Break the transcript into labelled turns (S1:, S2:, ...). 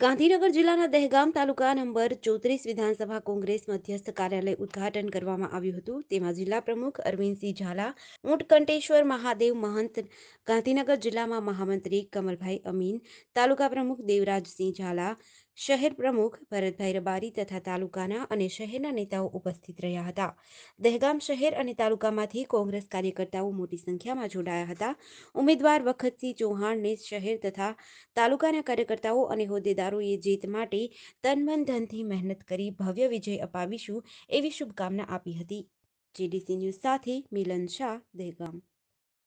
S1: ગાંધીનગર જિલ્લાના દહેગામ તાલુકા નંબર ચોત્રીસ વિધાનસભા કોંગ્રેસ મધ્યસ્થ કાર્યાલય ઉદઘાટન કરવામાં આવ્યું હતું તેમાં જિલ્લા પ્રમુખ અરવિંદસિંહ ઝાલા ઊંટકંટેશ્વર મહાદેવ મહંત ગાંધીનગર જિલ્લામાં મહામંત્રી કમલભાઈ અમીન તાલુકા પ્રમુખ દેવરાજસિંહ ઝાલા શહેર પ્રમુખ ભરતભાઈ રબારી તથા તાલુકાના અને શહેરના નેતાઓ ઉપસ્થિત રહ્યા હતા દહેગામ શહેર અને તાલુકામાંથી કોંગ્રેસ કાર્યકર્તાઓ મોટી સંખ્યામાં જોડાયા હતા ઉમેદવાર વખતસિંહ ચૌહાણને શહેર તથા તાલુકાના કાર્યકર્તાઓ અને હોદ્દેદારોએ જીત માટે તનમન ધનથી મહેનત કરી ભવ્ય વિજય અપાવીશું એવી શુભકામના આપી હતી જીડીસી ન્યૂઝ સાથે મિલન શાહ દહેગામ